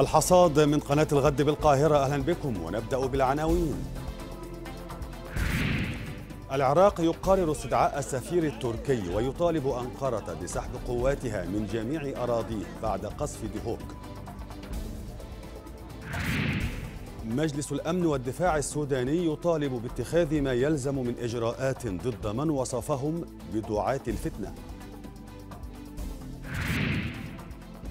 الحصاد من قناة الغد بالقاهرة أهلا بكم ونبدأ بالعناوين العراق يقرر استدعاء السفير التركي ويطالب أنقرة بسحب قواتها من جميع أراضيه بعد قصف دهوك مجلس الأمن والدفاع السوداني يطالب باتخاذ ما يلزم من إجراءات ضد من وصفهم بدعاة الفتنة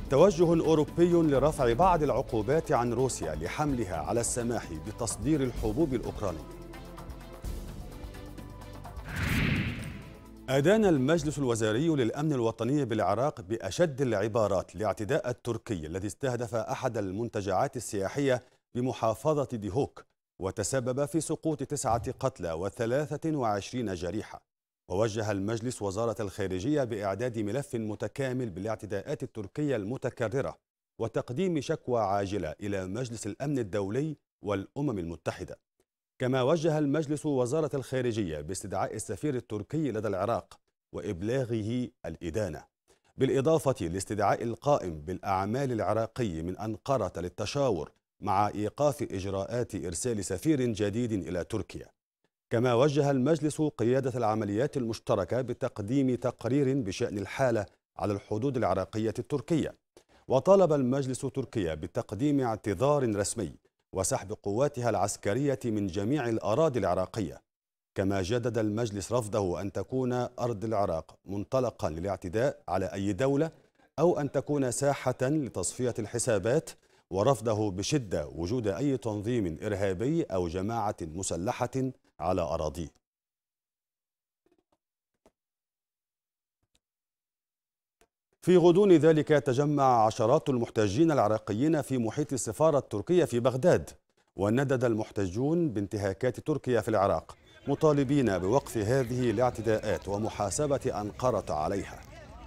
توجه أوروبي لرفع بعض العقوبات عن روسيا لحملها على السماح بتصدير الحبوب الأوكرانية أدان المجلس الوزاري للأمن الوطني بالعراق بأشد العبارات لاعتداء التركي الذي استهدف أحد المنتجعات السياحية بمحافظة ديهوك وتسبب في سقوط تسعة قتلى وثلاثة وعشرين جريحة ووجه المجلس وزارة الخارجية بإعداد ملف متكامل بالاعتداءات التركية المتكررة وتقديم شكوى عاجلة إلى مجلس الأمن الدولي والأمم المتحدة كما وجه المجلس وزارة الخارجية باستدعاء السفير التركي لدى العراق وإبلاغه الإدانة بالإضافة لاستدعاء القائم بالأعمال العراقي من أنقرة للتشاور مع إيقاف إجراءات إرسال سفير جديد إلى تركيا كما وجه المجلس قيادة العمليات المشتركة بتقديم تقرير بشأن الحالة على الحدود العراقية التركية وطالب المجلس تركيا بتقديم اعتذار رسمي وسحب قواتها العسكرية من جميع الأراضي العراقية كما جدد المجلس رفضه أن تكون أرض العراق منطلقا للاعتداء على أي دولة أو أن تكون ساحة لتصفية الحسابات ورفضه بشدة وجود أي تنظيم إرهابي أو جماعة مسلحة على أراضيه في غضون ذلك تجمع عشرات المحتجين العراقيين في محيط السفارة التركية في بغداد وندد المحتجون بانتهاكات تركيا في العراق مطالبين بوقف هذه الاعتداءات ومحاسبة أنقرة عليها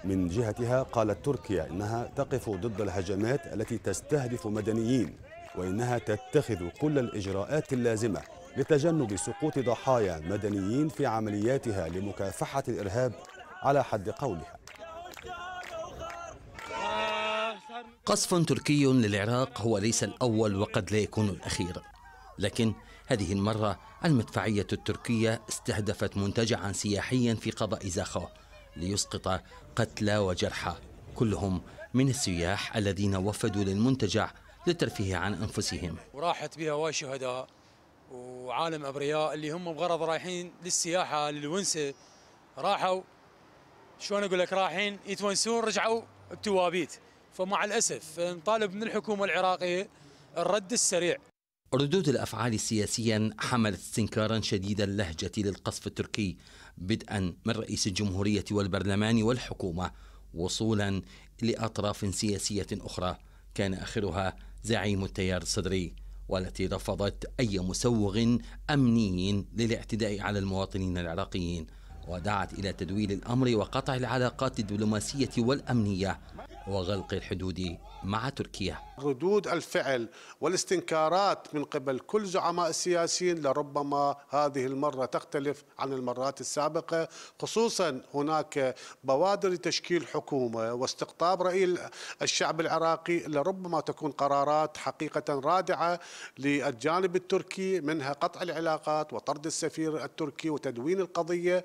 من جهتها قالت تركيا إنها تقف ضد الهجمات التي تستهدف مدنيين وإنها تتخذ كل الإجراءات اللازمة لتجنب سقوط ضحايا مدنيين في عملياتها لمكافحة الإرهاب على حد قولها قصف تركي للعراق هو ليس الأول وقد لا يكون الأخير لكن هذه المرة المدفعية التركية استهدفت منتجعا سياحيا في قضاء زاخو ليسقط قتلى وجرحى كلهم من السياح الذين وفدوا للمنتجع للترفيه عن أنفسهم وراحت بها شهداء وعالم ابرياء اللي هم بغرض رايحين للسياحه للونسه راحوا شلون اقول لك رايحين يتونسون رجعوا بتوابيت فمع الاسف نطالب من الحكومه العراقيه الرد السريع ردود الافعال سياسيا حملت استنكارا شديد اللهجه للقصف التركي بدءا من رئيس الجمهوريه والبرلمان والحكومه وصولا لاطراف سياسيه اخرى كان اخرها زعيم التيار الصدري والتي رفضت أي مسوغ أمني للاعتداء على المواطنين العراقيين ودعت إلى تدويل الأمر وقطع العلاقات الدبلوماسية والأمنية وغلق الحدود مع تركيا ردود الفعل والاستنكارات من قبل كل زعماء السياسيين لربما هذه المرة تختلف عن المرات السابقة خصوصا هناك بوادر تشكيل حكومة واستقطاب رأي الشعب العراقي لربما تكون قرارات حقيقة رادعة للجانب التركي منها قطع العلاقات وطرد السفير التركي وتدوين القضية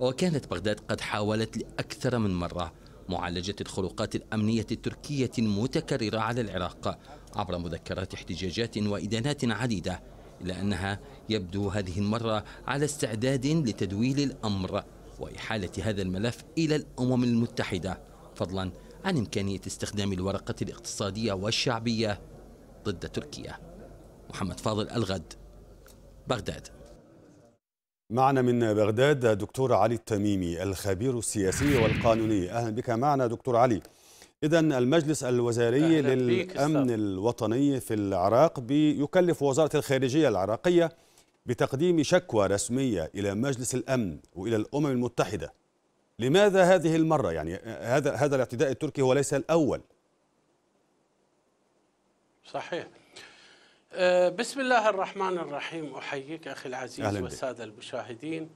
وكانت بغداد قد حاولت لأكثر من مرة معالجة الخروقات الأمنية التركية المتكررة على العراق عبر مذكرات احتجاجات وإدانات عديدة إلا أنها يبدو هذه المرة على استعداد لتدويل الأمر وإحالة هذا الملف إلى الأمم المتحدة فضلا عن إمكانية استخدام الورقة الاقتصادية والشعبية ضد تركيا محمد فاضل الغد بغداد معنا من بغداد دكتور علي التميمي الخبير السياسي والقانوني أهلا بك معنا دكتور علي إذا المجلس الوزاري للأمن الوطني في العراق بيكلف وزارة الخارجية العراقية بتقديم شكوى رسمية إلى مجلس الأمن وإلى الأمم المتحدة لماذا هذه المرة يعني هذا هذا الاعتداء التركي هو ليس الأول صحيح آه، بسم الله الرحمن الرحيم أحييك أخي العزيز والسادة المشاهدين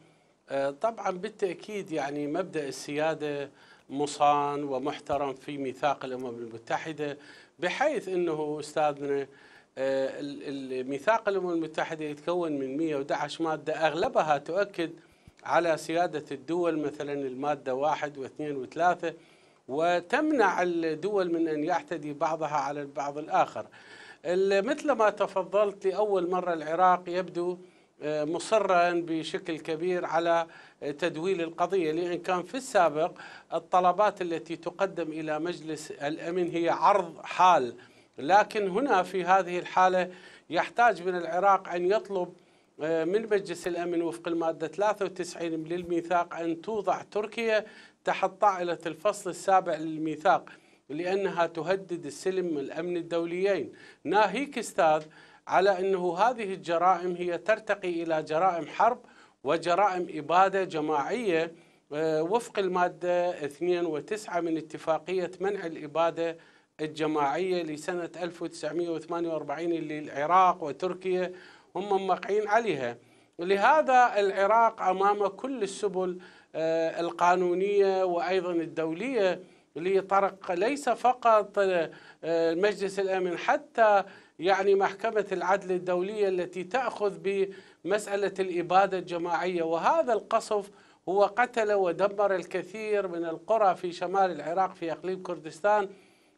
آه، طبعا بالتأكيد يعني مبدأ السيادة مصان ومحترم في ميثاق الأمم المتحدة بحيث أنه أستاذنا آه، ميثاق الأمم المتحدة يتكون من 111 مادة أغلبها تؤكد على سيادة الدول مثلا المادة واحد واثنين وثلاثة وتمنع الدول من أن يعتدي بعضها على البعض الآخر مثل ما تفضلت لأول مرة العراق يبدو آه، مصرا بشكل كبير على تدويل القضية لأن كان في السابق الطلبات التي تقدم إلى مجلس الأمن هي عرض حال لكن هنا في هذه الحالة يحتاج من العراق أن يطلب آه، من مجلس الأمن وفق المادة 93 للميثاق أن توضع تركيا تحت طائلة الفصل السابع للميثاق لأنها تهدد السلم الأمن الدوليين ناهيك أستاذ على أنه هذه الجرائم هي ترتقي إلى جرائم حرب وجرائم إبادة جماعية آه، وفق المادة 2 و9 من اتفاقية منع الإبادة الجماعية لسنة 1948 اللي العراق وتركيا هم موقعين عليها لهذا العراق أمام كل السبل آه، القانونية وأيضا الدولية لطرق ليس فقط آه، المجلس الامن حتى يعني محكمه العدل الدوليه التي تاخذ بمساله الاباده الجماعيه وهذا القصف هو قتل ودمر الكثير من القرى في شمال العراق في اقليم كردستان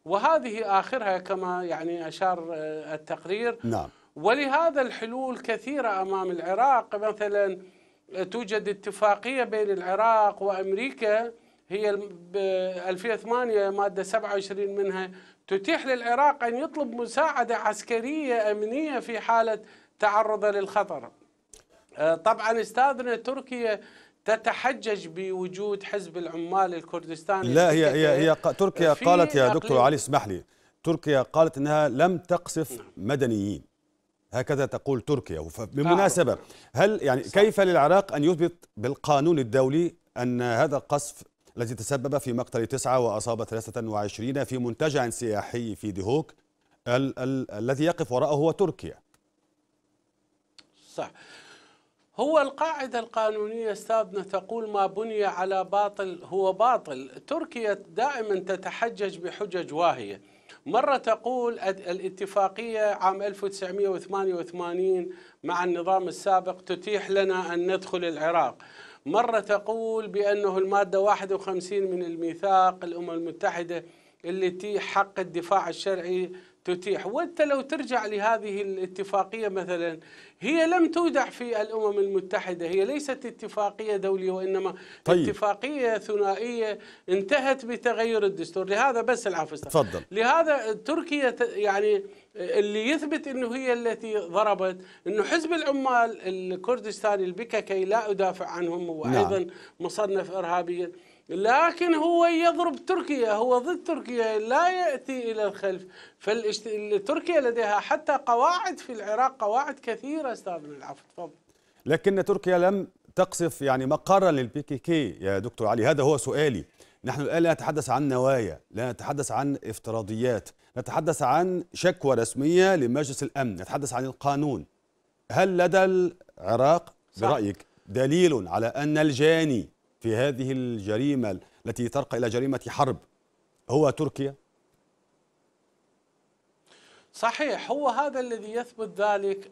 وهذه اخرها كما يعني اشار آه، التقرير نعم ولهذا الحلول كثيره امام العراق مثلا آه، توجد اتفاقيه بين العراق وامريكا هي 2008 ماده 27 منها تتيح للعراق ان يطلب مساعده عسكريه امنيه في حاله تعرض للخطر. آه، طبعا استاذنا تركيا تتحجج بوجود حزب العمال الكردستاني لا هي هي هي تركيا قالت يا دكتور علي اسمح لي تركيا قالت انها لم تقصف نعم. مدنيين هكذا تقول تركيا بالمناسبه آه، هل يعني كيف للعراق ان يثبت بالقانون الدولي ان هذا القصف الذي تسبب في مقتل تسعة وأصاب 23 في منتجع سياحي في دهوك ال ال الذي يقف وراءه هو تركيا صح هو القاعدة القانونية أستاذنا تقول ما بني على باطل هو باطل تركيا دائما تتحجج بحجج واهية مرة تقول الاتفاقية عام 1988 مع النظام السابق تتيح لنا أن ندخل العراق مرة تقول بأنه المادة 51 من الميثاق الأمم المتحدة اللي تي حق الدفاع الشرعي تتيح وانت لو ترجع لهذه الاتفاقية مثلا هي لم تودع في الأمم المتحدة هي ليست اتفاقية دولية وإنما طيب. اتفاقية ثنائية انتهت بتغير الدستور لهذا بس العفو تفضل لهذا تركيا يعني اللي يثبت انه هي التي ضربت انه حزب العمال الكردستاني البككي لا ادافع عنهم هو نعم. ايضا نعم. مصنف ارهابيا لكن هو يضرب تركيا هو ضد تركيا لا ياتي الى الخلف فتركيا لديها حتى قواعد في العراق قواعد كثيره استاذ العفو تفضل لكن تركيا لم تقصف يعني مقرا للبيكيكي يا دكتور علي هذا هو سؤالي نحن الان لا نتحدث عن نوايا لا نتحدث عن افتراضيات نتحدث عن شكوى رسمية لمجلس الأمن نتحدث عن القانون هل لدى العراق برأيك دليل على أن الجاني في هذه الجريمة التي ترقى إلى جريمة حرب هو تركيا؟ صحيح هو هذا الذي يثبت ذلك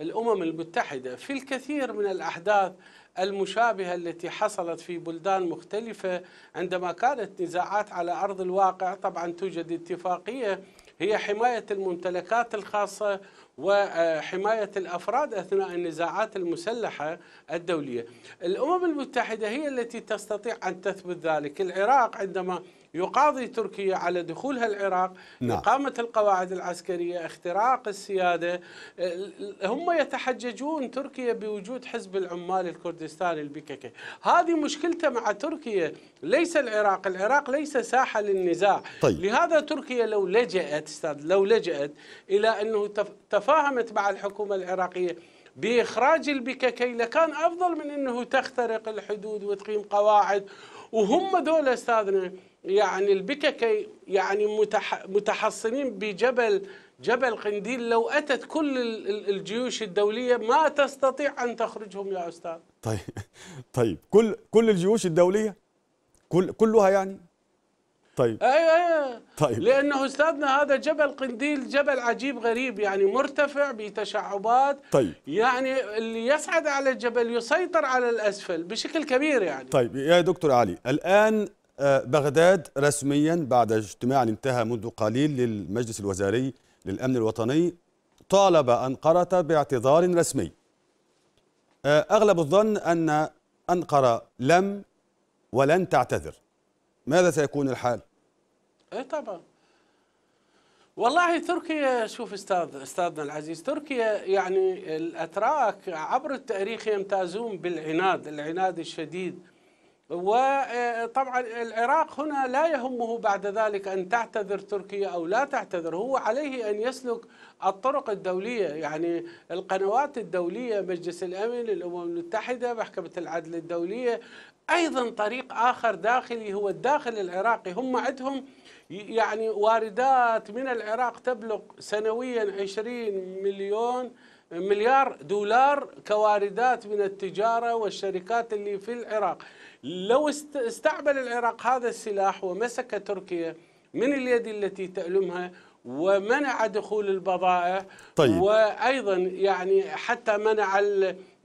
الأمم المتحدة في الكثير من الأحداث المشابهة التي حصلت في بلدان مختلفة عندما كانت نزاعات على أرض الواقع طبعا توجد اتفاقية هي حماية الممتلكات الخاصة وحماية آه، الأفراد أثناء النزاعات المسلحة الدولية الأمم المتحدة هي التي تستطيع أن تثبت ذلك العراق عندما يقاضي تركيا على دخولها العراق نعم. إقامة القواعد العسكرية اختراق السيادة هم يتحججون تركيا بوجود حزب العمال الكردستاني البككي هذه مشكلته مع تركيا ليس العراق العراق ليس ساحة للنزاع طيب. لهذا تركيا لو لجأت استاذ لو لجأت إلى أنه تفاهمت مع الحكومة العراقية بإخراج البككي لكان أفضل من أنه تخترق الحدود وتقيم قواعد وهم دول أستاذنا يعني البكك يعني متحصنين بجبل جبل قنديل لو أتت كل الجيوش الدولية ما تستطيع أن تخرجهم يا أستاذ طيب طيب كل كل الجيوش الدولية كل كلها يعني طيب ايوه ايوه طيب لانه استاذنا هذا جبل قنديل جبل عجيب غريب يعني مرتفع بتشعبات طيب يعني اللي يصعد على الجبل يسيطر على الاسفل بشكل كبير يعني طيب يا دكتور علي الان بغداد رسميا بعد اجتماع انتهى منذ قليل للمجلس الوزاري للأمن الوطني طالب أنقرة باعتذار رسمي آه، أغلب الظن أن أنقرة لم ولن تعتذر ماذا سيكون الحال؟ اي طبعا والله تركيا شوف استاذ استاذنا العزيز تركيا يعني الاتراك عبر التاريخ يمتازون بالعناد العناد الشديد وطبعا العراق هنا لا يهمه بعد ذلك أن تعتذر تركيا أو لا تعتذر هو عليه أن يسلك الطرق الدولية يعني القنوات الدولية مجلس الأمن الأمم المتحدة محكمة العدل الدولية أيضا طريق آخر داخلي هو الداخل العراقي هم عندهم يعني واردات من العراق تبلغ سنويا 20 مليون مليار دولار كواردات من التجارة والشركات اللي في العراق لو استعمل العراق هذا السلاح ومسك تركيا من اليد التي تألمها ومنع دخول البضائع طيب. وأيضا يعني حتى منع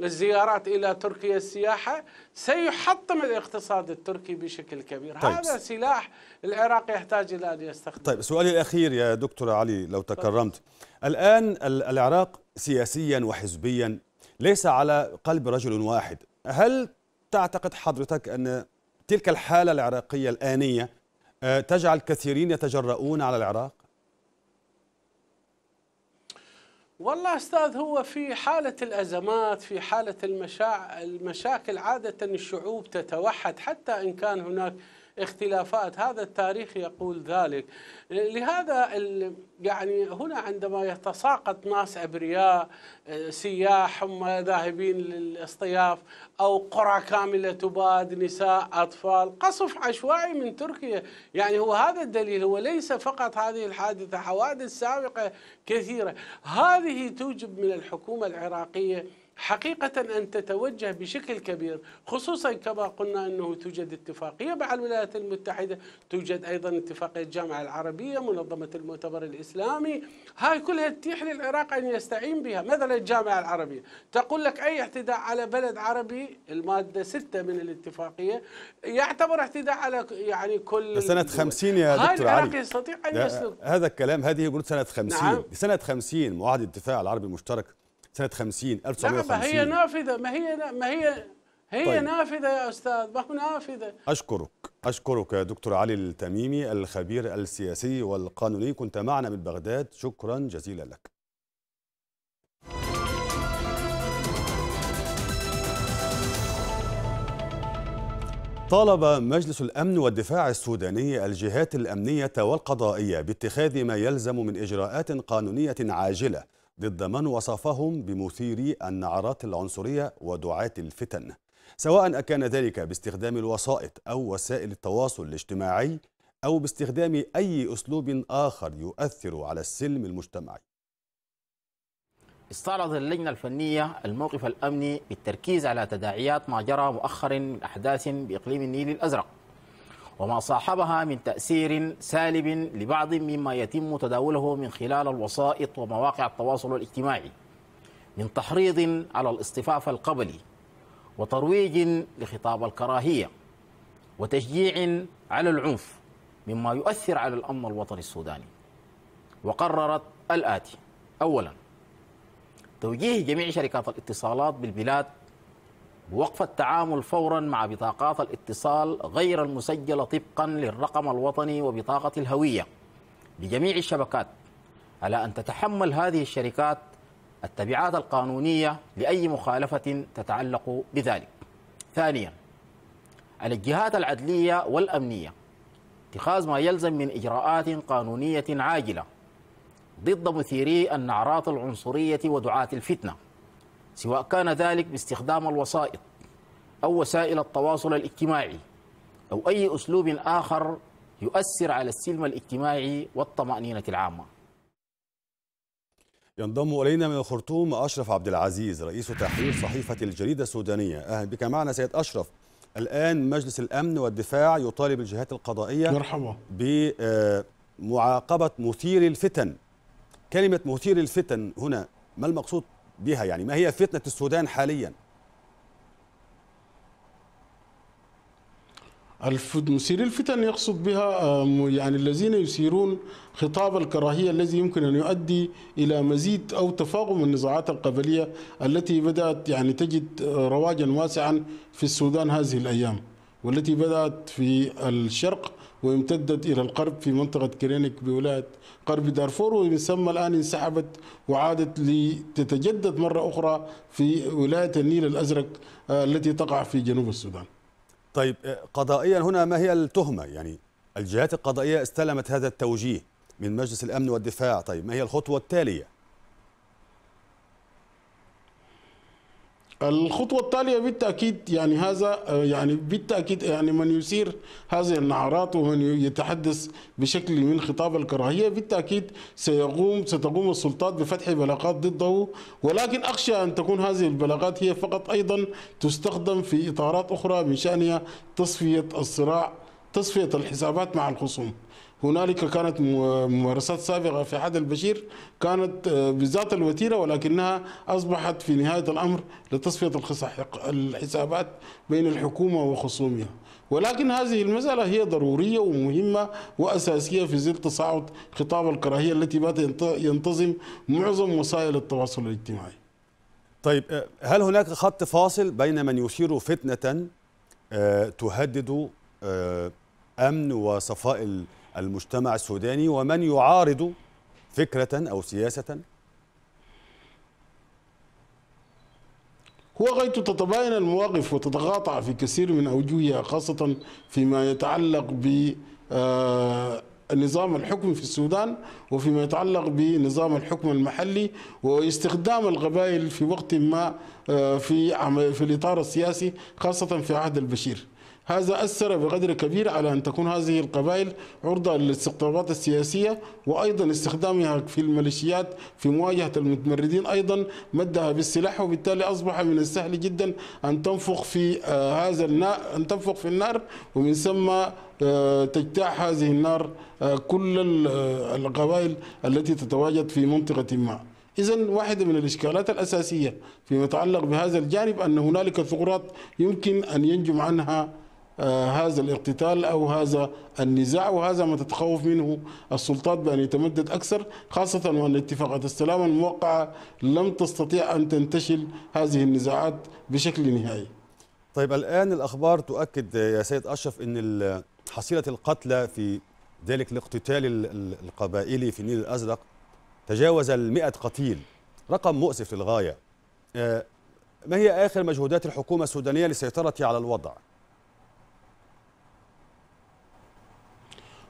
الزيارات إلى تركيا السياحة سيحطم الاقتصاد التركي بشكل كبير طيب. هذا سلاح العراق يحتاج إلى أن يستخدمه طيب سؤالي الأخير يا دكتور علي لو تكرمت طيب. الآن العراق سياسيا وحزبيا ليس على قلب رجل واحد هل تعتقد حضرتك أن تلك الحالة العراقية الآنية آه، تجعل كثيرين يتجرؤون على العراق والله استاذ هو في حالة الأزمات في حالة المشا... المشاكل عادة الشعوب تتوحد حتى إن كان هناك اختلافات هذا التاريخ يقول ذلك لهذا يعني هنا عندما يتساقط ناس ابرياء سياح هم ذاهبين للاصطياف او قرى كامله تباد نساء اطفال قصف عشوائي من تركيا يعني هو هذا الدليل هو ليس فقط هذه الحادثه حوادث سابقه كثيره هذه توجب من الحكومه العراقيه حقيقة أن تتوجه بشكل كبير خصوصا كما قلنا أنه توجد اتفاقية مع الولايات المتحدة توجد أيضا اتفاقية الجامعة العربية منظمة المؤتمر الإسلامي هاي كلها تتيح للعراق أن يستعين بها مثلا الجامعة العربية تقول لك أي اعتداء على بلد عربي المادة ستة من الاتفاقية يعتبر اعتداء على يعني كل سنة 50 يا دكتور العراق علي. يستطيع أن يسلك هذا الكلام هذه قلت سنة 50 نعم. سنة 50 معاهدة الدفاع العربي المشترك سنه 50 1950 لا ما هي نافذه ما هي ما هي هي طيب. نافذه يا استاذ ما هو نافذه اشكرك اشكرك يا دكتور علي التميمي الخبير السياسي والقانوني كنت معنا من بغداد شكرا جزيلا لك طالب مجلس الأمن والدفاع السوداني الجهات الأمنية والقضائية باتخاذ ما يلزم من إجراءات قانونية عاجلة ضد من وصفهم بمثيري النعرات العنصرية ودعاة الفتن سواء أكان ذلك باستخدام الوسائط أو وسائل التواصل الاجتماعي أو باستخدام أي أسلوب آخر يؤثر على السلم المجتمعي استعرض اللجنة الفنية الموقف الأمني بالتركيز على تداعيات ما جرى مؤخرا من أحداث بإقليم النيل الأزرق وما صاحبها من تأثير سالب لبعض مما يتم تداوله من خلال الوسائط ومواقع التواصل الاجتماعي من تحريض على الاصطفاف القبلي وترويج لخطاب الكراهية وتشجيع على العنف مما يؤثر على الأمن الوطني السوداني وقررت الآتي أولا توجيه جميع شركات الاتصالات بالبلاد بوقف التعامل فورا مع بطاقات الاتصال غير المسجلة طبقا للرقم الوطني وبطاقة الهوية لجميع الشبكات على أن تتحمل هذه الشركات التبعات القانونية لأي مخالفة تتعلق بذلك ثانيا على الجهات العدلية والأمنية اتخاذ ما يلزم من إجراءات قانونية عاجلة ضد مثيري النعرات العنصرية ودعاة الفتنة سواء كان ذلك باستخدام الوسائط أو وسائل التواصل الاجتماعي أو أي أسلوب آخر يؤثر على السلم الاجتماعي والطمأنينة العامة ينضم إلينا من الخرطوم أشرف عبد العزيز رئيس تحرير صحيفة الجريدة السودانية أهلا بك معنا سيد أشرف الآن مجلس الأمن والدفاع يطالب الجهات القضائية مرحبا بمعاقبة آه، مثير الفتن كلمة مثير الفتن هنا ما المقصود بها يعني ما هي فتنة السودان حاليا مسير الفتن يقصد بها يعني الذين يثيرون خطاب الكراهية الذي يمكن أن يؤدي إلى مزيد أو تفاقم النزاعات القبلية التي بدأت يعني تجد آه، رواجا واسعا في السودان هذه الأيام والتي بدأت في الشرق وامتدت إلى القرب في منطقة كرينك بولاية غرب دارفور ومن ثم الآن انسحبت وعادت لتتجدد مرة أخرى في ولاية النيل الأزرق آه، التي تقع في جنوب السودان طيب آه، قضائيا هنا ما هي التهمة يعني الجهات القضائية استلمت هذا التوجيه من مجلس الأمن والدفاع طيب ما هي الخطوة التالية الخطوة التالية بالتأكيد يعني هذا آه، يعني بالتأكيد يعني من يثير هذه النعرات ومن يتحدث بشكل من خطاب الكراهية بالتأكيد سيقوم ستقوم السلطات بفتح بلاغات ضده ولكن أخشى أن تكون هذه البلاغات هي فقط أيضا تستخدم في إطارات أخرى من شأنها تصفية الصراع تصفية الحسابات مع الخصوم هنالك كانت ممارسات سابقة في عهد البشير كانت آه، بذات الوتيرة ولكنها أصبحت في نهاية الأمر لتصفية الحسابات بين الحكومة وخصومها ولكن هذه المسألة هي ضرورية ومهمة وأساسية في ظل تصاعد خطاب الكراهية التي بات ينتظم معظم وسائل التواصل الاجتماعي طيب آه، هل هناك خط فاصل بين من يثير فتنة آه، تهدد أمن وصفاء المجتمع السوداني ومن يعارض فكرة أو سياسة هو غايته تتباين المواقف وتتقاطع في كثير من أوجهها خاصة فيما يتعلق ب آه، نظام الحكم في السودان وفيما يتعلق بنظام الحكم المحلي واستخدام القبائل في وقت ما آه، في في الاطار السياسي خاصه في عهد البشير هذا أثر بقدر كبير على أن تكون هذه القبائل عرضة للاستقطابات السياسية وأيضا استخدامها في الميليشيات في مواجهة المتمردين أيضا مدها بالسلاح وبالتالي أصبح من السهل جدا أن تنفخ في آه، هذا النار أن تنفخ في النار ومن ثم آه، تجتاح هذه النار آه، كل القبائل التي تتواجد في منطقة ما إذا واحدة من الإشكالات الأساسية فيما يتعلق بهذا الجانب أن هنالك ثغرات يمكن أن ينجم عنها آه، هذا الاقتتال أو هذا النزاع وهذا ما تتخوف منه السلطات بأن يتمدد أكثر خاصة وأن اتفاقات السلام الموقعة لم تستطيع أن تنتشل هذه النزاعات بشكل نهائي طيب الآن الأخبار تؤكد يا سيد أشرف أن حصيلة القتلى في ذلك الاقتتال القبائلي في النيل الأزرق تجاوز ال قتيل رقم مؤسف للغاية آه، ما هي آخر مجهودات الحكومة السودانية للسيطرة على الوضع؟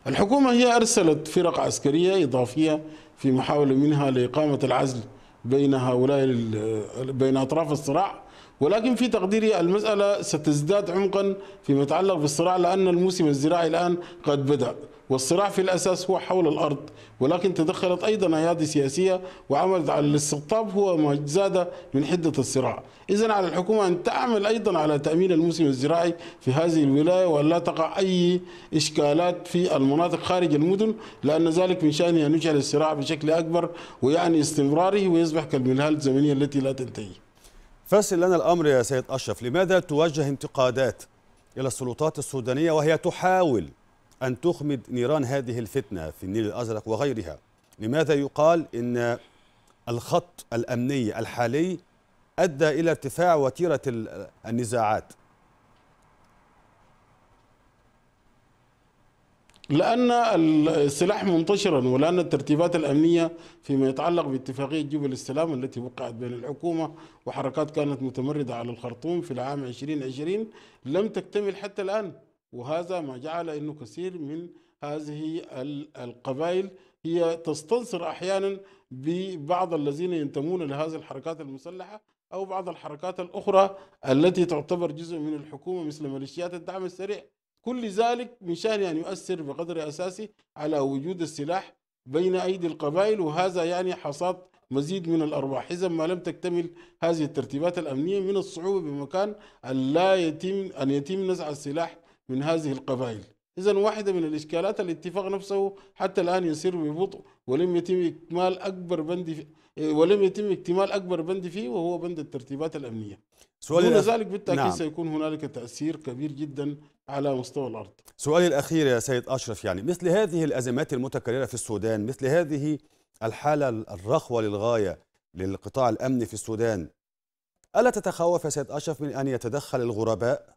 الحكومة هي أرسلت فرق عسكرية إضافية في محاولة منها لإقامة العزل بين هؤلاء بين أطراف الصراع ولكن في تقديري المسألة ستزداد عمقا فيما يتعلق بالصراع لأن الموسم الزراعي الآن قد بدأ والصراع في الأساس هو حول الأرض ولكن تدخلت أيضا أيادي سياسية وعملت على الاستقطاب هو ما زاد من حدة الصراع إذا على الحكومة أن تعمل أيضا على تأمين الموسم الزراعي في هذه الولاية ولا تقع أي إشكالات في المناطق خارج المدن لأن ذلك من شأنه أن يجعل الصراع بشكل أكبر ويعني استمراره ويصبح كالمنهال الزمنية التي لا تنتهي فسر لنا الأمر يا سيد أشرف لماذا توجه انتقادات إلى السلطات السودانية وهي تحاول أن تخمد نيران هذه الفتنة في النيل الأزرق وغيرها لماذا يقال إن الخط الأمني الحالي أدى إلى ارتفاع وتيرة النزاعات لأن السلاح منتشرا ولأن الترتيبات الأمنية فيما يتعلق باتفاقية جبل السلام التي وقعت بين الحكومة وحركات كانت متمردة على الخرطوم في العام 2020 لم تكتمل حتى الآن وهذا ما جعل انه كثير من هذه القبائل هي تستنصر احيانا ببعض الذين ينتمون لهذه الحركات المسلحه او بعض الحركات الاخرى التي تعتبر جزء من الحكومه مثل ميليشيات الدعم السريع كل ذلك من شان ان يؤثر بقدر اساسي على وجود السلاح بين ايدي القبائل وهذا يعني حصاد مزيد من الارباح اذا ما لم تكتمل هذه الترتيبات الامنيه من الصعوبه بمكان ان لا يتم ان يتم نزع السلاح من هذه القبائل إذا واحدة من الإشكالات الاتفاق نفسه حتى الآن يسير ببطء ولم يتم إكمال أكبر بند ولم يتم اكتمال أكبر بند فيه وهو بند الترتيبات الأمنية سؤالي دون ذلك بالتأكيد نعم. سيكون هنالك تأثير كبير جدا على مستوى الأرض سؤالي الأخير يا سيد أشرف يعني مثل هذه الأزمات المتكررة في السودان مثل هذه الحالة الرخوة للغاية للقطاع الأمني في السودان ألا تتخوف يا سيد أشرف من أن يتدخل الغرباء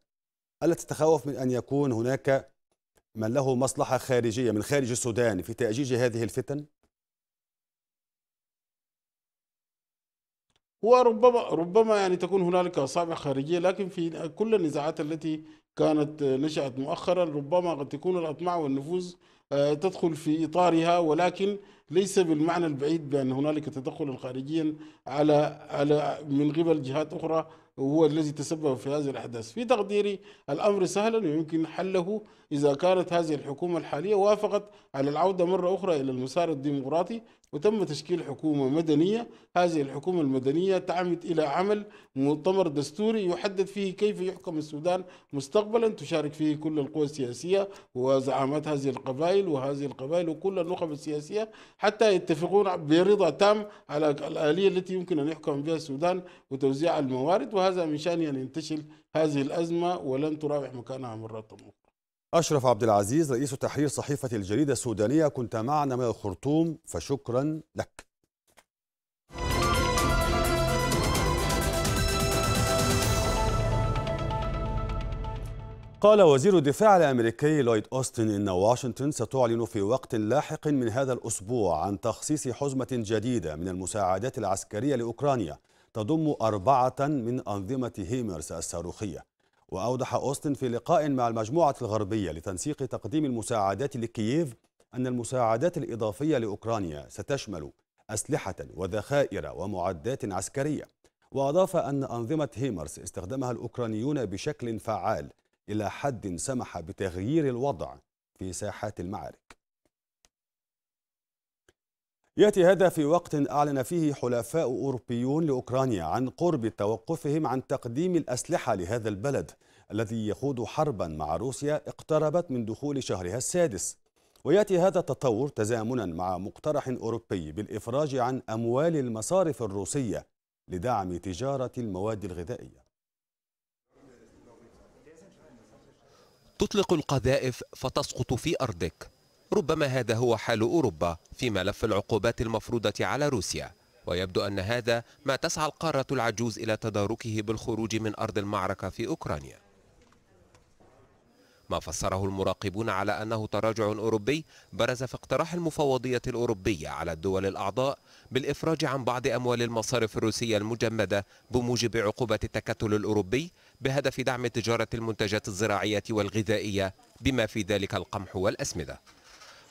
ألا تتخوف من أن يكون هناك من له مصلحة خارجية من خارج السودان في تأجيج هذه الفتن؟ هو ربما ربما يعني تكون هنالك اصابع خارجيه لكن في كل النزاعات التي كانت نشات مؤخرا ربما قد تكون الاطماع والنفوذ آه، تدخل في اطارها ولكن ليس بالمعنى البعيد بان هنالك تدخلا خارجيا على على من قبل جهات اخرى هو الذي تسبب في هذه الأحداث في تقديري الأمر سهل ويمكن حله إذا كانت هذه الحكومة الحالية وافقت على العودة مرة أخرى إلى المسار الديمقراطي وتم تشكيل حكومة مدنية هذه الحكومة المدنية تعمد إلى عمل مؤتمر دستوري يحدد فيه كيف يحكم السودان مستقبلا تشارك فيه كل القوى السياسية وزعامات هذه القبائل وهذه القبائل وكل النخب السياسية حتى يتفقون برضا تام على الآلية التي يمكن أن يحكم بها السودان وتوزيع الموارد وهذا من شأن أن ينتشل هذه الأزمة ولن تراوح مكانها مرات أخرى أشرف عبد العزيز رئيس تحرير صحيفة الجريدة السودانية كنت معنا من الخرطوم فشكرا لك قال وزير الدفاع الامريكي لويد اوستن ان واشنطن ستعلن في وقت لاحق من هذا الاسبوع عن تخصيص حزمه جديده من المساعدات العسكريه لاوكرانيا تضم اربعه من انظمه هيمرس الصاروخيه وأوضح أوستن في لقاء مع المجموعة الغربية لتنسيق تقديم المساعدات لكييف أن المساعدات الإضافية لأوكرانيا ستشمل أسلحة وذخائر ومعدات عسكرية وأضاف أن أنظمة هيمرس استخدمها الأوكرانيون بشكل فعال إلى حد سمح بتغيير الوضع في ساحات المعارك يأتي هذا في وقت أعلن فيه حلفاء أوروبيون لأوكرانيا عن قرب توقفهم عن تقديم الأسلحة لهذا البلد الذي يخوض حربا مع روسيا اقتربت من دخول شهرها السادس ويأتي هذا التطور تزامنا مع مقترح أوروبي بالإفراج عن أموال المصارف الروسية لدعم تجارة المواد الغذائية تطلق القذائف فتسقط في أرضك ربما هذا هو حال أوروبا في ملف العقوبات المفروضة على روسيا ويبدو أن هذا ما تسعى القارة العجوز إلى تداركه بالخروج من أرض المعركة في أوكرانيا ما فسره المراقبون على أنه تراجع أوروبي برز في اقتراح المفوضية الأوروبية على الدول الأعضاء بالإفراج عن بعض أموال المصارف الروسية المجمدة بموجب عقوبة التكتل الأوروبي بهدف دعم تجارة المنتجات الزراعية والغذائية بما في ذلك القمح والأسمدة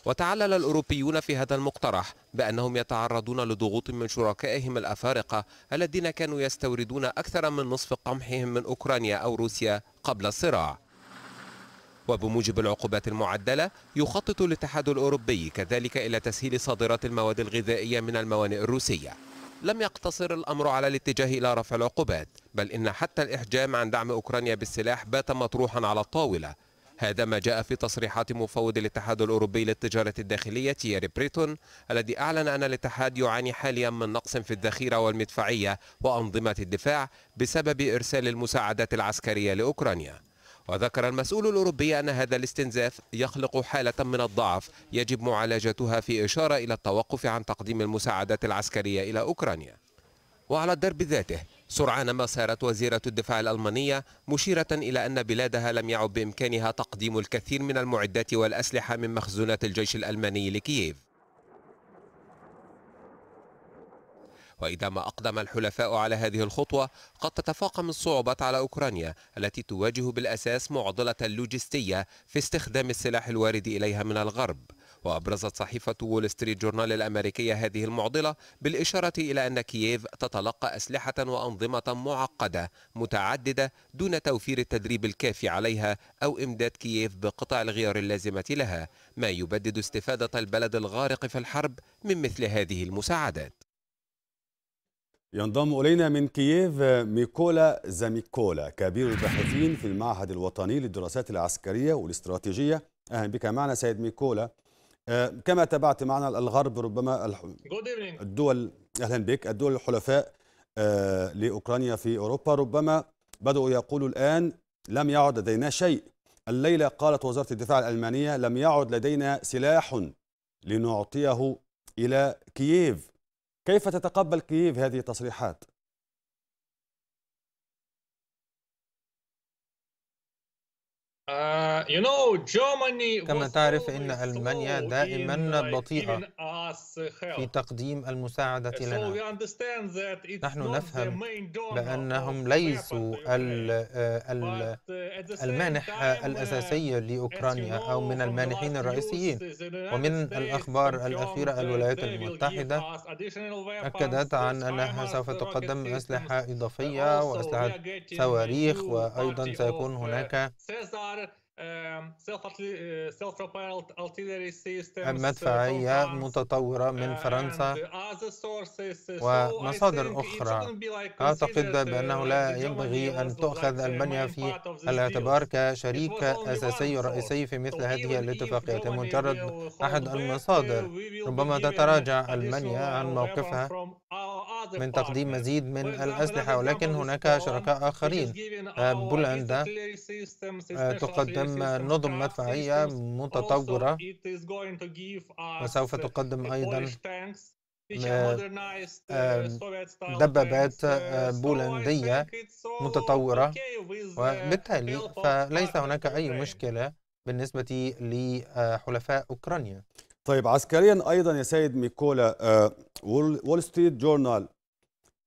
وتعلل الأوروبيون في هذا المقترح بأنهم يتعرضون لضغوط من شركائهم الأفارقة الذين كانوا يستوردون أكثر من نصف قمحهم من أوكرانيا أو روسيا قبل الصراع وبموجب العقوبات المعدلة يخطط الاتحاد الأوروبي كذلك إلى تسهيل صادرات المواد الغذائية من الموانئ الروسية لم يقتصر الأمر على الاتجاه إلى رفع العقوبات بل إن حتى الإحجام عن دعم أوكرانيا بالسلاح بات مطروحا على الطاولة هذا ما جاء في تصريحات مفوض الاتحاد الأوروبي للتجارة الداخلية تيري بريتون الذي أعلن أن الاتحاد يعاني حاليا من نقص في الذخيرة والمدفعية وأنظمة الدفاع بسبب إرسال المساعدات العسكرية لأوكرانيا وذكر المسؤول الأوروبي أن هذا الاستنزاف يخلق حالة من الضعف يجب معالجتها في إشارة إلى التوقف عن تقديم المساعدات العسكرية إلى أوكرانيا وعلى الدرب ذاته سرعان ما صارت وزيرة الدفاع الألمانية مشيرة إلى أن بلادها لم يعد بإمكانها تقديم الكثير من المعدات والأسلحة من مخزونات الجيش الألماني لكييف وإذا ما أقدم الحلفاء على هذه الخطوة قد تتفاقم الصعوبات على أوكرانيا التي تواجه بالأساس معضلة لوجستية في استخدام السلاح الوارد إليها من الغرب وأبرزت صحيفة وول ستريت جورنال الأمريكية هذه المعضلة بالإشارة إلى أن كييف تتلقى أسلحة وأنظمة معقدة متعددة دون توفير التدريب الكافي عليها أو إمداد كييف بقطع الغيار اللازمة لها ما يبدد استفادة البلد الغارق في الحرب من مثل هذه المساعدات ينضم إلينا من كييف ميكولا زاميكولا كبير الباحثين في المعهد الوطني للدراسات العسكرية والاستراتيجية أهلا بك معنا سيد ميكولا آه، كما تابعت معنا الغرب ربما الدول اهلا بك الدول الحلفاء آه، لاوكرانيا في اوروبا ربما بداوا يقولوا الان لم يعد لدينا شيء الليله قالت وزاره الدفاع الالمانيه لم يعد لدينا سلاح لنعطيه الى كييف كيف تتقبل كييف هذه التصريحات آه، كما تعرف ان المانيا دائما بطيئه في تقديم المساعده لنا نحن نفهم بانهم ليسوا آه، uh, المانح آه، uh, الاساسي لاوكرانيا او من المانحين الرئيسيين ومن الاخبار الاخيره الولايات المتحده اكدت عن انها سوف تقدم اسلحه اضافيه واسلحه صواريخ وايضا سيكون هناك uh, المدفعية آه، آه، آه، متطورة من فرنسا ومصادر أخرى أعتقد uh, بأنه لا ينبغي أن تؤخذ uh, ألمانيا في الاعتبار كشريك أساسي رئيسي في مثل هذه الاتفاقيات مجرد أحد المصادر ربما تتراجع ألمانيا عن موقفها من آه، تقديم مزيد من الأسلحة ولكن هناك شركاء آخرين آه، بولندا آه، تقدم نظم مدفعية متطورة وسوف تقدم أيضا uh, دبابات uh, بولندية متطورة وبالتالي فليس هناك أي مشكلة بالنسبة لحلفاء أوكرانيا طيب عسكريا ايضا يا سيد ميكولا آه، وول ستريت جورنال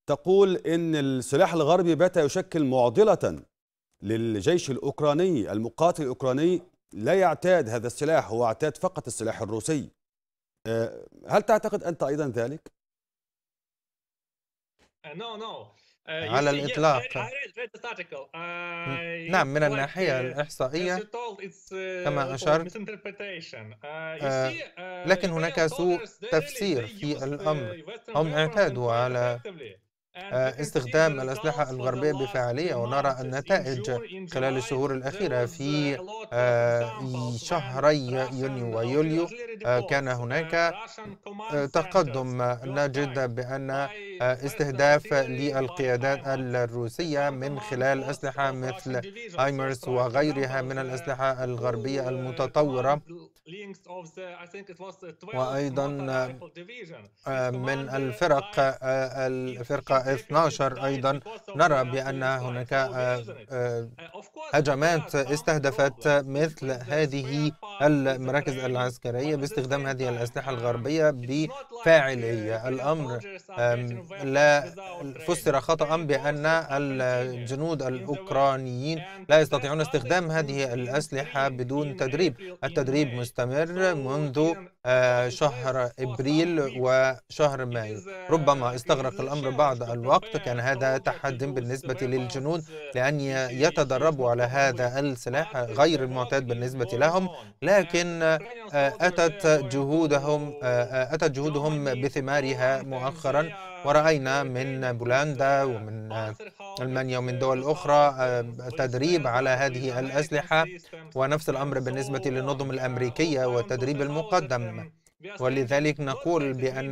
تقول ان السلاح الغربي بات يشكل معضله للجيش الاوكراني المقاتل الاوكراني لا يعتاد هذا السلاح هو اعتاد فقط السلاح الروسي آه، هل تعتقد انت ايضا ذلك؟ آه، No, no. آه، على الاطلاق آه، آه، نعم من الناحيه الاحصائيه كما اشرت لكن هناك سوء تفسير في الامر هم اعتادوا على آه، استخدام الأسلحة الغربية بفعالية ونرى النتائج خلال الشهور الأخيرة في شهري يونيو ويوليو كان هناك تقدم نجد بأن استهداف للقيادات الروسية من خلال أسلحة مثل هايمرس وغيرها من الأسلحة الغربية المتطورة وأيضا آه, آه, من الفرق آه, الفرقة 12 أيضا نرى بأن هناك هجمات استهدفت مثل هذه المراكز العسكرية باستخدام هذه الأسلحة um, الغربية بفاعلية الأمر لا فسر خطأ بأن الجنود الأوكرانيين لا يستطيعون استخدام هذه الأسلحة بدون تدريب التدريب مستمر مستمر منذ uh, آه، شهر ابريل uh, وشهر مايو uh, ربما استغرق الامر بعض الوقت كان هذا تحد بالنسبه للجنود لان يتدربوا على هذا السلاح غير المعتاد بالنسبه لهم لكن آه، آه، اتت جهودهم اتت جهودهم بثمارها مؤخرا ورأينا من بولندا ومن ألمانيا ومن دول أخرى آه، تدريب على هذه الأسلحة ونفس الأمر بالنسبة للنظم الأمريكية والتدريب المقدم ولذلك نقول بأن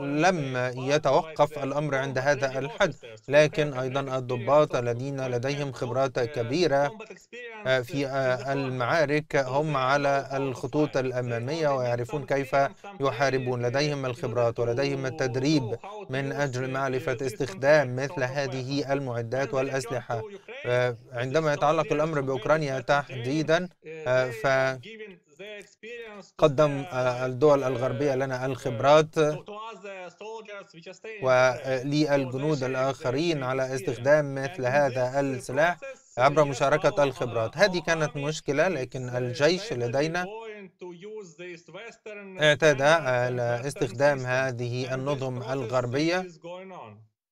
لم يتوقف الأمر عند هذا الحد لكن أيضا الضباط الذين لديهم خبرات كبيرة في المعارك هم على الخطوط الأمامية ويعرفون كيف يحاربون لديهم الخبرات ولديهم التدريب من أجل معرفة استخدام مثل هذه المعدات والأسلحة عندما يتعلق الأمر بأوكرانيا تحديدا ف قدم آه، الدول الغربية آه، لنا الخبرات uh, وللجنود آه، الآخرين على استخدام مثل هذا uh, السلاح عبر مشاركة الخبرات uh, هذه كانت مشكلة لكن الجيش لدينا اعتاد على استخدام هذه النظم الغربية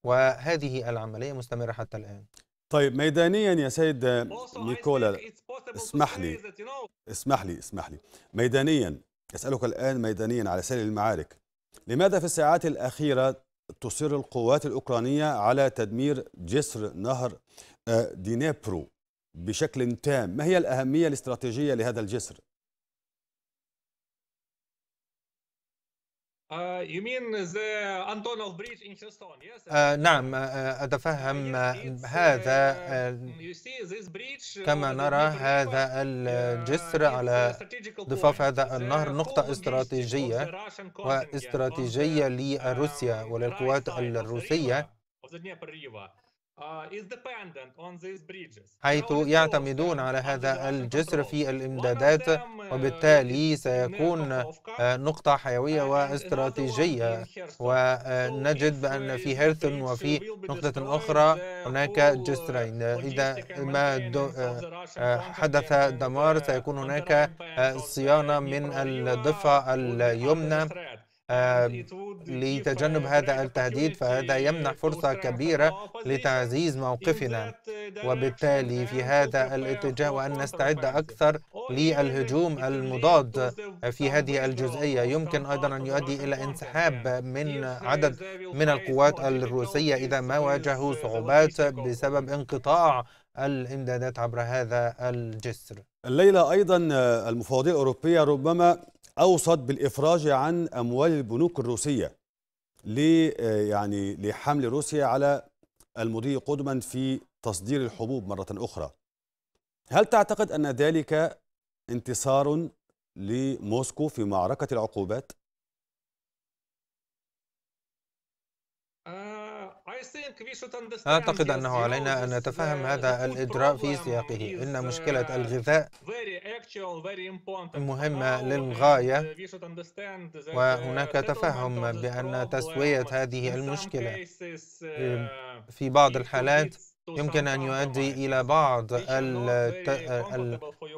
وهذه العملية مستمرة حتى الآن طيب ميدانيا يا سيد نيكولا اسمح لي اسمح لي اسمح لي ميدانيا اسالك الان ميدانيا على سير المعارك لماذا في الساعات الاخيره تصر القوات الاوكرانيه على تدمير جسر نهر آه، دينيبرو بشكل تام ما هي الاهميه الاستراتيجيه لهذا الجسر Uh, uh, نعم uh, أتفهم هذا uh, كما نرى هذا الجسر على ضفاف هذا النهر نقطة استراتيجية واستراتيجية لروسيا وللقوات الروسية آه، حيث يعتمدون على هذا الجسر في الامدادات وبالتالي سيكون آه، نقطة حيوية واستراتيجية ونجد بأن في هيرثن وفي نقطة أخرى هناك جسرين إذا ما آه، حدث دمار سيكون هناك صيانة من الضفة اليمنى آه، لتجنب آه، هذا التهديد فهذا يمنح فرصة كبيرة لتعزيز موقفنا آه، وبالتالي في هذا الاتجاه وأن نستعد أكثر للهجوم المضاد في هذه الجزئية يمكن أيضا أن يؤدي إلى انسحاب من عدد من القوات الروسية إذا ما واجهوا صعوبات بسبب انقطاع الإمدادات عبر هذا الجسر الليلة أيضا المفوضية الأوروبية ربما اوصت بالافراج عن اموال البنوك الروسيه ل آه، يعني لحمل روسيا على المضي قدما في تصدير الحبوب مره اخرى. هل تعتقد ان ذلك انتصار لموسكو في معركه العقوبات؟ أعتقد أنه علينا أن نتفهم هذا الإجراء في سياقه إن uh, مشكلة الغذاء مهمة للغاية uh, وهناك تفهم بأن تسوية uh, هذه المشكلة إيه، في بعض الحالات يمكن أن يؤدي إلى بعض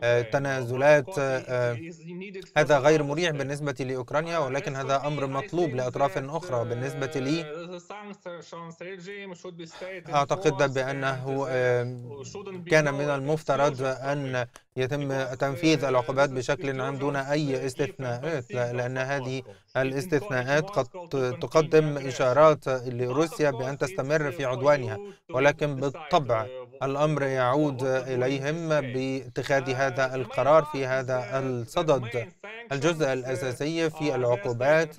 التنازلات آه، آه، هذا غير مريح بالنسبة لأوكرانيا uh, ولكن هذا أمر مطلوب لأطراف uh, أخرى بالنسبة لي أعتقد بأنه uh, آه، كان من المفترض أن يتم تنفيذ العقوبات بشكل عام دون أي استثناءات لأن هذه الاستثناءات قد تقدم إشارات لروسيا بأن تستمر في عدوانها ولكن بالطبع الأمر يعود إليهم باتخاذ هذا القرار في هذا الصدد الجزء الأساسي في العقوبات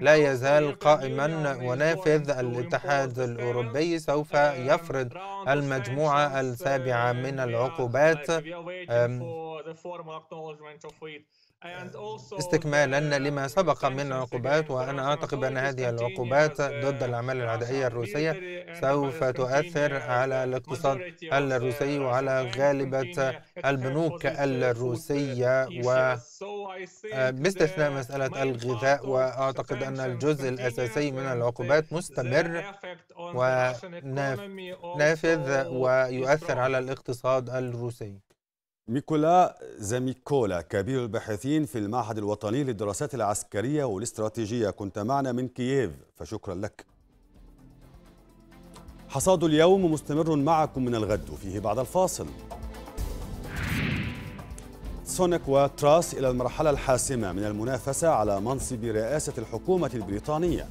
لا يزال قائما ونافذ الاتحاد الأوروبي سوف يفرض المجموعة السابعة من العقوبات استكمالا لما سبق من عقوبات وأنا أعتقد أن هذه العقوبات uh, ضد الأعمال العدائية الروسية سوف تؤثر على الاقتصاد uh, الروسي وعلى غالبة البنوك الروسية و آه، باستثناء مسألة الغذاء وأعتقد أن الجزء الأساسي من العقوبات مستمر ونافذ ويؤثر على الاقتصاد الروسي ميكولا زاميكولا كبير الباحثين في المعهد الوطني للدراسات العسكرية والاستراتيجية كنت معنا من كييف فشكرا لك حصاد اليوم مستمر معكم من الغد وفيه بعد الفاصل سونيك وتراس إلى المرحلة الحاسمة من المنافسة على منصب رئاسة الحكومة البريطانية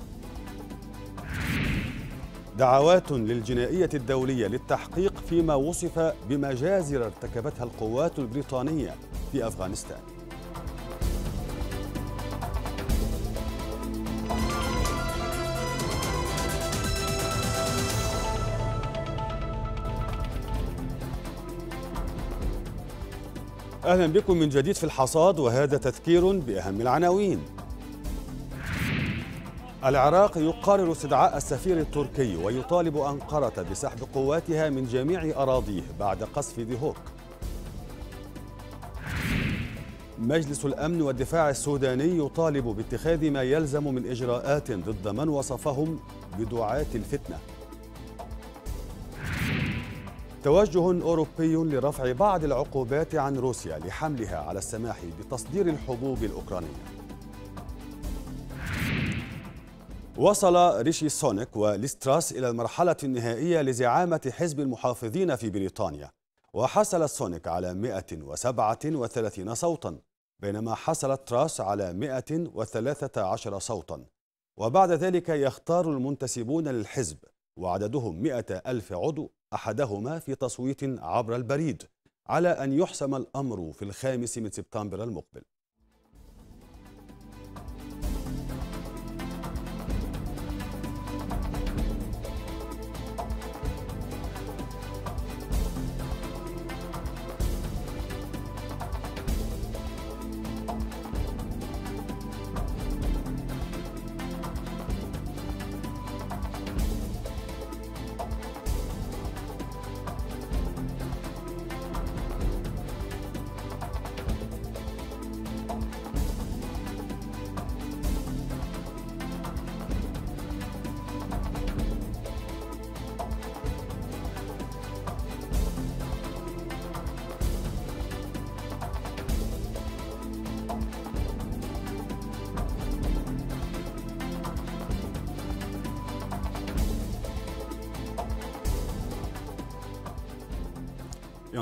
دعوات للجنائية الدولية للتحقيق فيما وصف بمجازر ارتكبتها القوات البريطانية في أفغانستان أهلا بكم من جديد في الحصاد وهذا تذكير بأهم العناوين العراق يقرر استدعاء السفير التركي ويطالب أنقرة بسحب قواتها من جميع أراضيه بعد قصف ديهوك مجلس الأمن والدفاع السوداني يطالب باتخاذ ما يلزم من إجراءات ضد من وصفهم بدعاة الفتنة توجه أوروبي لرفع بعض العقوبات عن روسيا لحملها على السماح بتصدير الحبوب الأوكرانية وصل ريشي سونيك وليستراس إلى المرحلة النهائية لزعامة حزب المحافظين في بريطانيا وحصل سونيك على 137 صوتا بينما حصل تراس على 113 صوتا وبعد ذلك يختار المنتسبون للحزب وعددهم 100 ألف عضو أحدهما في تصويت عبر البريد على أن يحسم الأمر في الخامس من سبتمبر المقبل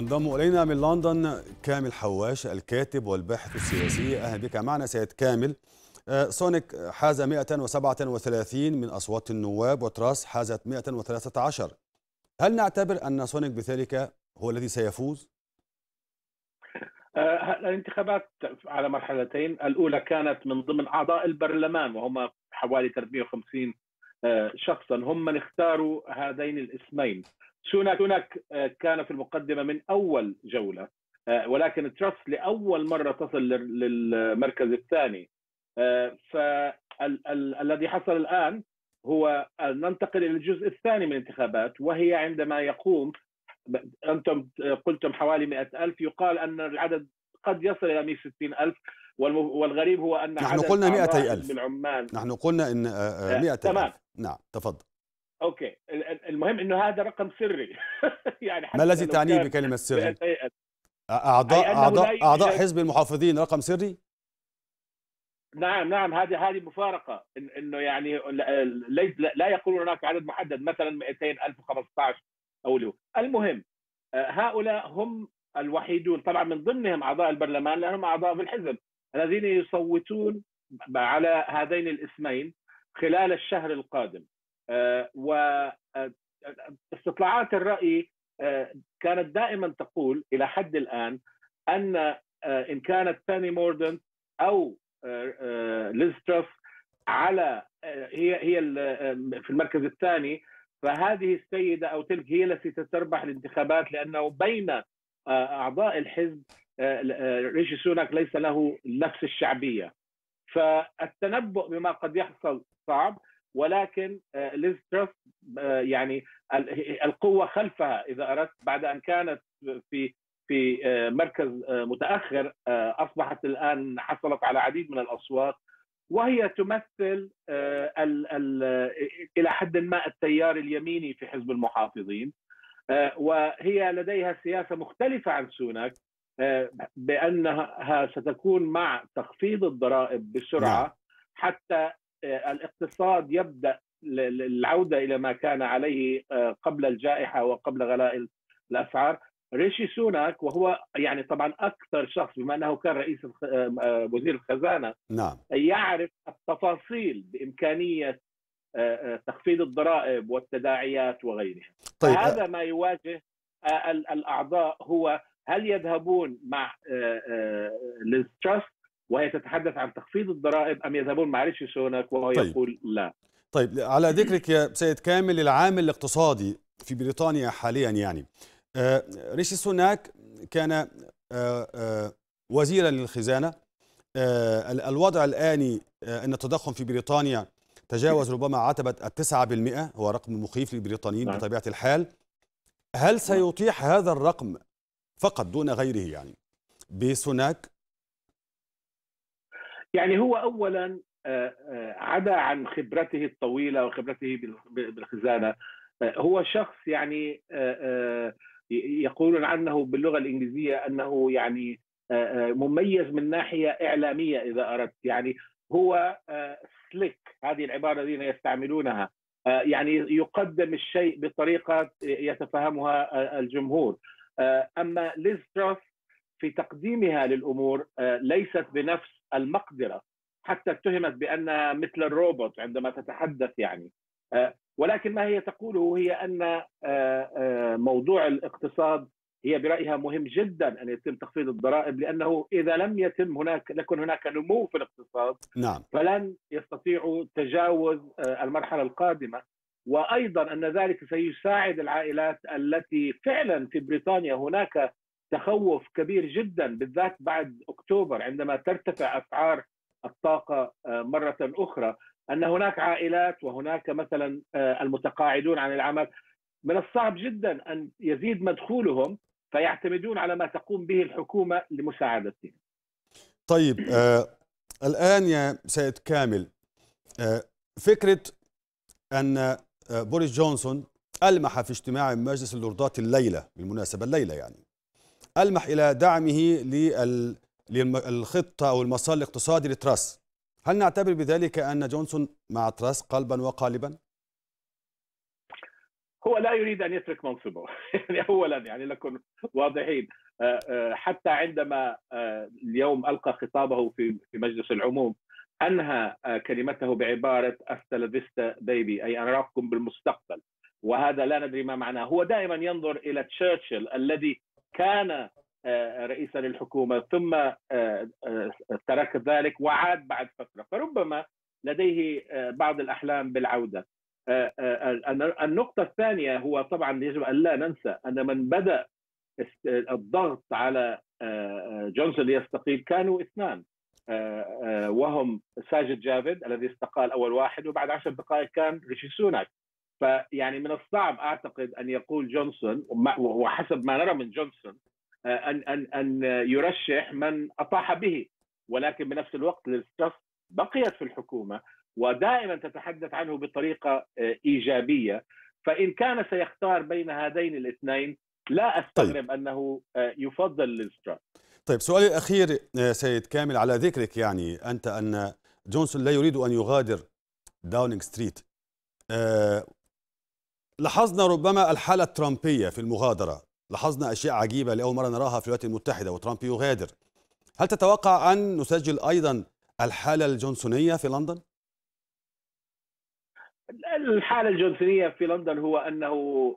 ينضم الينا من لندن كامل حواش الكاتب والباحث السياسي اهلا بك معنا سيد كامل آه، سونيك حاز 137 من اصوات النواب وتراس حازت 113 هل نعتبر ان سونيك بذلك هو الذي سيفوز؟ آه، الانتخابات على مرحلتين الأولى كانت من ضمن أعضاء البرلمان وهم حوالي 350 آه، شخصا هم من اختاروا هذين الاسمين سوناك سوناك آه، كان في المقدمه من اول جوله آه، ولكن تراست لاول مره تصل للمركز الثاني آه، فالذي حصل الان هو أن ننتقل الى الجزء الثاني من الانتخابات وهي عندما يقوم انتم قلتم حوالي 100 ألف يقال ان العدد قد يصل الى 160 ألف والغريب هو ان نحن قلنا 200 ألف من عمان نحن قلنا ان 200 ألف تمام نعم تفضل اوكي المهم انه هذا رقم سري يعني ما الذي تعنيه بكلمه سري؟ اعضاء اعضاء اعضاء حزب المحافظين رقم سري؟ نعم نعم هذه هذه مفارقه انه يعني ليس لا يقولون هناك عدد محدد مثلا 200 و15 او له المهم آه، هؤلاء هم الوحيدون طبعا من ضمنهم اعضاء البرلمان لانهم اعضاء في الحزب الذين يصوتون على هذين الاسمين خلال الشهر القادم واستطلاعات آه، الرأي آه، كانت دائما تقول إلى حد الآن أن آه، إن كانت ساني موردن أو ليز على هي هي في المركز الثاني فهذه السيدة أو تلك هي التي ستربح الانتخابات لأنه بين أعضاء الحزب ريشي سوناك ليس له نفس الشعبية فالتنبؤ بما قد يحصل صعب ولكن ليز آه، آه، يعني القوه خلفها اذا اردت بعد ان كانت في في آه، مركز متاخر اصبحت الان حصلت على عديد من الاصوات وهي تمثل الى حد ما التيار اليميني في حزب المحافظين وهي لديها سياسه مختلفه عن سوناك بانها ستكون مع تخفيض الضرائب بسرعه نعم. حتى آه، الاقتصاد يبدا العوده الى ما كان عليه آه، قبل الجائحه وقبل غلاء الاسعار ريشي سوناك وهو يعني طبعا اكثر شخص بما انه كان رئيس آه، وزير الخزانه نعم يعرف التفاصيل بامكانيه تخفيض الضرائب والتداعيات وغيرها طيب هذا ما يواجه الاعضاء هو هل يذهبون مع ليز تراست وهي تتحدث عن تخفيض الضرائب ام يذهبون معلش هناك وهو طيب. يقول لا طيب على ذكرك يا سيد كامل العامل الاقتصادي في بريطانيا حاليا يعني آه، ريشي سوناك كان آه، آه، وزيرا للخزانه الوضع الاني ان التضخم في بريطانيا تجاوز ربما عتبه التسعة بالمئة هو رقم مخيف للبريطانيين نعم. بطبيعه الحال هل سيطيح هذا الرقم فقط دون غيره يعني بسوناك يعني هو اولا آه، آه، عدا عن خبرته الطويله وخبرته بالخزانه آه، هو شخص يعني يقولون عنه باللغه الانجليزيه انه يعني مميز من ناحيه اعلاميه اذا اردت يعني هو سليك هذه العباره الذين يستعملونها يعني يقدم الشيء بطريقه يتفهمها الجمهور اما ليز في تقديمها للامور ليست بنفس المقدره حتى اتهمت بانها مثل الروبوت عندما تتحدث يعني آه، ولكن ما هي تقوله هي ان آه، آه، موضوع الاقتصاد هي برايها مهم جدا ان يتم تخفيض الضرائب لانه اذا لم يتم هناك لكن هناك نمو في الاقتصاد نعم. فلن يستطيعوا تجاوز المرحله القادمه وايضا ان ذلك سيساعد العائلات التي فعلا في بريطانيا هناك تخوف كبير جدا بالذات بعد اكتوبر عندما ترتفع اسعار الطاقه آه، مره اخرى ان هناك عائلات وهناك مثلا آه، المتقاعدون عن العمل من الصعب جدا ان يزيد مدخولهم فيعتمدون على ما تقوم به الحكومه لمساعدتهم. طيب آه الان يا سيد كامل آه فكره ان آه، بوريس جونسون المح في اجتماع مجلس اللوردات الليله بالمناسبه الليله يعني ألمح إلى دعمه للخطة أو المسار الاقتصادي لتراس هل نعتبر بذلك أن جونسون مع تراس قلبا وقالبا؟ هو لا يريد أن يترك منصبه يعني أولا يعني لكم واضحين آه، آه، حتى عندما آه، اليوم ألقى خطابه في مجلس العموم انهى كلمته بعباره استلافيستا بيبي اي انا اراكم بالمستقبل وهذا لا ندري ما معناه هو دائما ينظر الى تشرشل الذي كان آه، رئيسا للحكومة ثم آه، آه، ترك ذلك وعاد بعد فترة فربما لديه بعض الأحلام بالعودة النقطة الثانية هو طبعا يجب أن لا ننسى أن من بدأ الضغط على جونسون ليستقيل كانوا اثنان وهم ساجد جافد الذي استقال أول واحد وبعد عشر دقائق كان ريشي سوناك فيعني من الصعب اعتقد ان يقول جونسون وحسب ما نرى من جونسون آه، ان ان ان يرشح من اطاح به ولكن بنفس الوقت للشخص بقيت في الحكومه ودائما تتحدث عنه بطريقه آه، ايجابيه فان كان سيختار بين هذين الاثنين لا استغرب طيب. انه آه، يفضل ليزترا طيب سؤالي الاخير سيد كامل على ذكرك يعني انت ان جونسون لا يريد ان يغادر داونينج ستريت لاحظنا ربما الحالة الترامبية في المغادرة لاحظنا أشياء عجيبة لأول مرة نراها في الولايات المتحدة وترامب يغادر هل تتوقع أن نسجل أيضا الحالة الجونسونية في لندن؟ الحالة الجونسونية في لندن هو أنه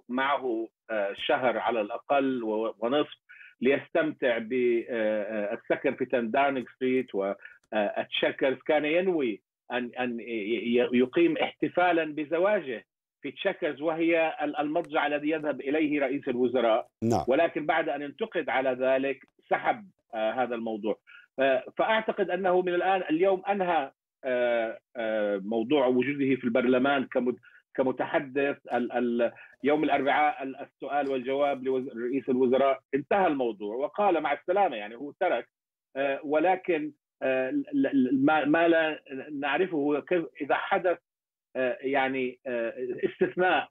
معه آه، شهر على الأقل ونصف ليستمتع بالسكن آه، آه، في تندانك ستريت وتشيكرز كان ينوي أن أن يقيم احتفالا بزواجه في تشيكرز وهي المضجع الذي يذهب اليه رئيس الوزراء نعم. ولكن بعد ان انتقد على ذلك سحب آه، هذا الموضوع آه، فاعتقد انه من الان اليوم انهى آه، موضوع وجوده في البرلمان كمتحدث يوم الاربعاء السؤال والجواب لرئيس الوزراء انتهى الموضوع وقال مع السلامه يعني هو ترك ولكن ما لا نعرفه اذا حدث آه، يعني آه، استثناء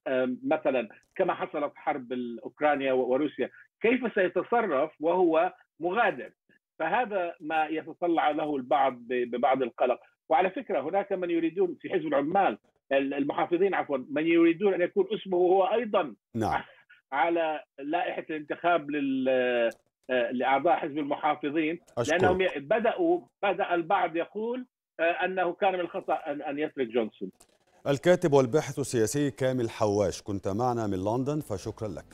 مثلا كما حصل في حرب اوكرانيا وروسيا كيف سيتصرف وهو مغادر فهذا ما يتطلع له البعض ببعض القلق وعلى فكره هناك من يريدون في حزب العمال المحافظين عفوا من يريدون ان يكون اسمه هو ايضا نعم. على لائحه الانتخاب لل آه، لاعضاء حزب المحافظين أشكر. لانهم بداوا بدا البعض يقول انه كان من الخطا ان يترك جونسون الكاتب والباحث السياسي كامل حواش كنت معنا من لندن فشكرا لك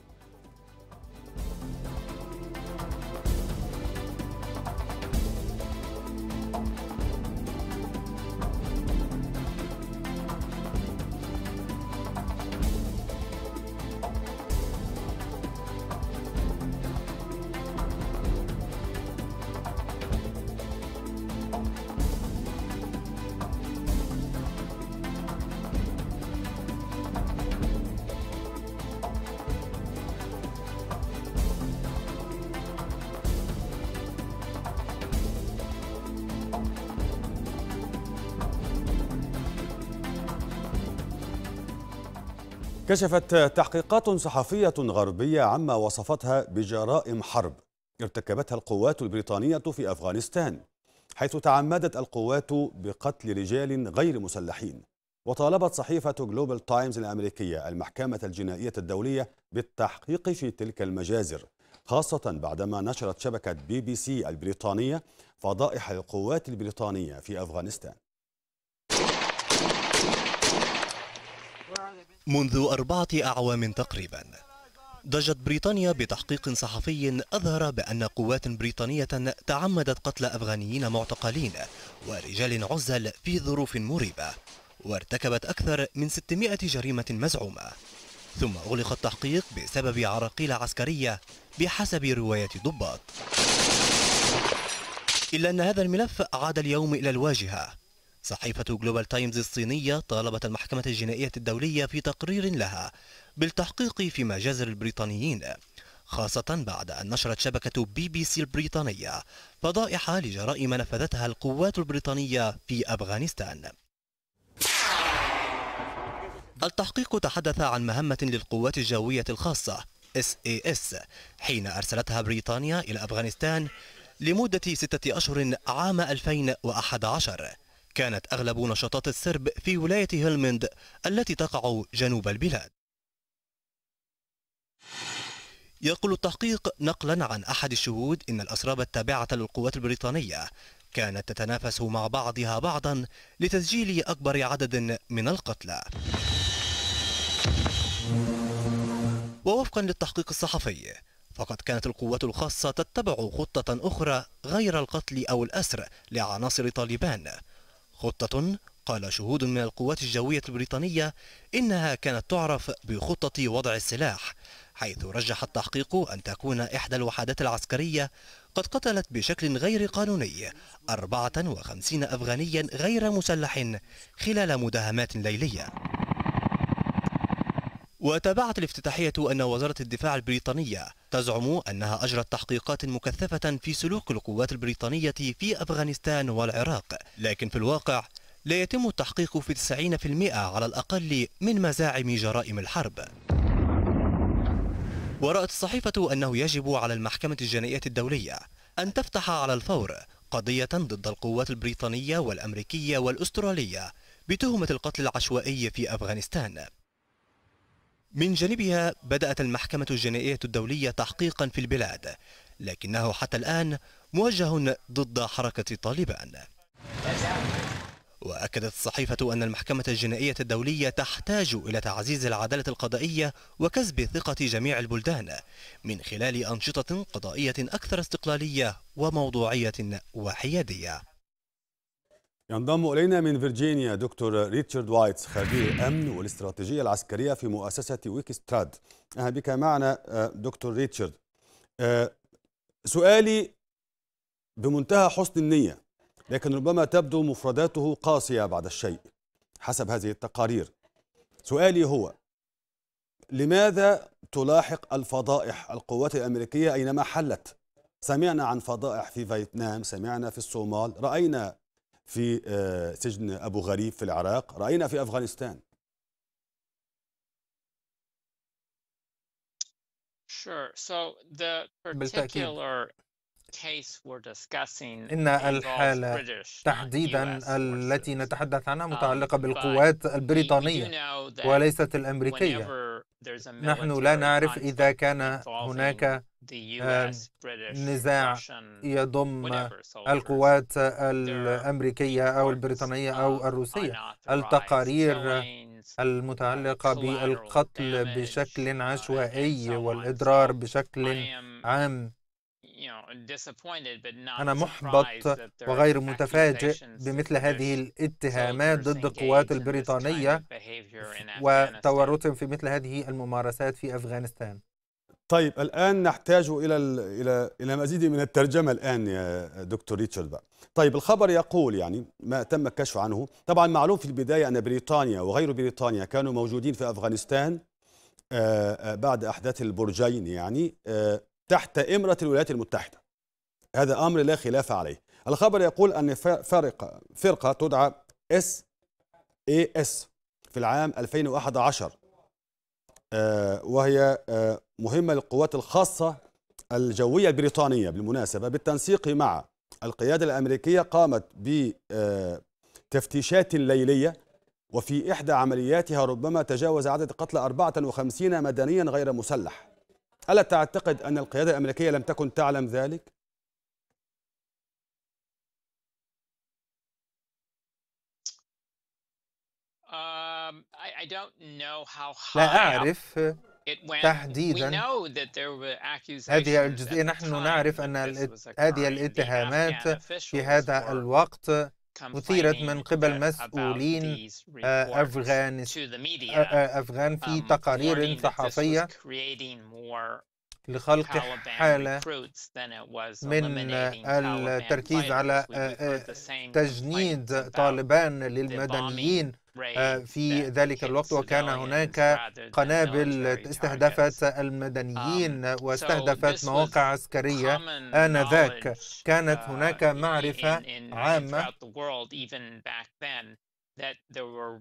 كشفت تحقيقات صحفية غربية عما وصفتها بجرائم حرب ارتكبتها القوات البريطانية في أفغانستان حيث تعمدت القوات بقتل رجال غير مسلحين وطالبت صحيفة جلوبال تايمز الأمريكية المحكمة الجنائية الدولية بالتحقيق في تلك المجازر خاصة بعدما نشرت شبكة بي بي سي البريطانية فضائح القوات البريطانية في أفغانستان منذ أربعة أعوام تقريبا ضجت بريطانيا بتحقيق صحفي أظهر بأن قوات بريطانية تعمدت قتل أفغانيين معتقلين ورجال عزل في ظروف مريبة وارتكبت أكثر من 600 جريمة مزعومة ثم أغلق التحقيق بسبب عراقيل عسكرية بحسب رواية ضباط إلا أن هذا الملف عاد اليوم إلى الواجهة صحيفة جلوبال تايمز الصينية طالبت المحكمة الجنائية الدولية في تقرير لها بالتحقيق في مجازر البريطانيين خاصة بعد أن نشرت شبكة بي بي سي البريطانية فضائح لجرائم نفذتها القوات البريطانية في أفغانستان التحقيق تحدث عن مهمة للقوات الجوية الخاصة SAS حين أرسلتها بريطانيا إلى أفغانستان لمدة ستة أشهر عام 2011 كانت أغلب نشاطات السرب في ولاية هلمند التي تقع جنوب البلاد يقول التحقيق نقلا عن أحد الشهود إن الأسراب التابعة للقوات البريطانية كانت تتنافس مع بعضها بعضا لتسجيل أكبر عدد من القتلى ووفقا للتحقيق الصحفي فقد كانت القوات الخاصة تتبع خطة أخرى غير القتل أو الأسر لعناصر طالبان خطة قال شهود من القوات الجوية البريطانية إنها كانت تعرف بخطة وضع السلاح حيث رجح التحقيق أن تكون إحدى الوحدات العسكرية قد قتلت بشكل غير قانوني 54 أفغانيا غير مسلح خلال مداهمات ليلية وتابعت الافتتاحية أن وزارة الدفاع البريطانية تزعم أنها أجرت تحقيقات مكثفة في سلوك القوات البريطانية في أفغانستان والعراق لكن في الواقع لا يتم التحقيق في 90% على الأقل من مزاعم جرائم الحرب ورأت الصحيفة أنه يجب على المحكمة الجنائية الدولية أن تفتح على الفور قضية ضد القوات البريطانية والأمريكية والأسترالية بتهمة القتل العشوائي في أفغانستان من جانبها بدأت المحكمة الجنائية الدولية تحقيقا في البلاد لكنه حتى الآن موجه ضد حركة طالبان وأكدت الصحيفة أن المحكمة الجنائية الدولية تحتاج إلى تعزيز العدالة القضائية وكسب ثقة جميع البلدان من خلال أنشطة قضائية أكثر استقلالية وموضوعية وحيادية ينضم إلينا من فيرجينيا دكتور ريتشارد وايتس خبير الأمن والاستراتيجية العسكرية في مؤسسة ويكستراد أهلا بك معنا آه، دكتور ريتشارد آه، سؤالي بمنتهى حسن النية لكن ربما تبدو مفرداته قاسية بعد الشيء حسب هذه التقارير سؤالي هو لماذا تلاحق الفضائح القوات الأمريكية أينما حلت سمعنا عن فضائح في فيتنام سمعنا في الصومال رأينا في آه، سجن أبو غريب في العراق رأينا في أفغانستان بالتأكيد إن الحالة uh, تحديدا التي نتحدث عنها متعلقة um, بالقوات البريطانية وليست الأمريكية نحن لا نعرف إذا كان هناك آه، نزاع يضم القوات الأمريكية أو البريطانية أو الروسية التقارير المتعلقة بالقتل بشكل uh, عشوائي والإضرار بشكل عام أنا محبط وغير متفاجئ بمثل هذه الاتهامات ضد القوات البريطانية وتورطهم في مثل هذه الممارسات في أفغانستان طيب الآن نحتاج إلى إلى إلى مزيد من الترجمة الآن يا دكتور ريتشارد بقى. طيب الخبر يقول يعني ما تم الكشف عنه، طبعا معلوم في البداية أن بريطانيا وغير بريطانيا كانوا موجودين في أفغانستان بعد أحداث البرجين يعني تحت إمرة الولايات المتحدة هذا أمر لا خلاف عليه الخبر يقول أن فرقة, فرقة تدعى اس اي اس في العام 2011 آه، وهي آه، مهمة للقوات الخاصة الجوية البريطانية بالمناسبة بالتنسيق مع القيادة الأمريكية قامت بتفتيشات آه، ليلية وفي إحدى عملياتها ربما تجاوز عدد قتلى 54 مدنيا غير مسلح ألا تعتقد أن القيادة الأمريكية لم تكن تعلم ذلك؟ um, لا أعرف تحديدا هذه الجزئية نحن نعرف أن هذه الاتهامات في هذا الوقت أثيرت من قبل مسؤولين آه، أفغان آه، آه، أفغان في um, تقارير صحفية لخلق حالة من التركيز على تجنيد طالبان للمدنيين آه، في ذلك الوقت وكان هناك قنابل استهدفت المدنيين um, واستهدفت مواقع عسكرية آنذاك كانت uh, هناك معرفة عامة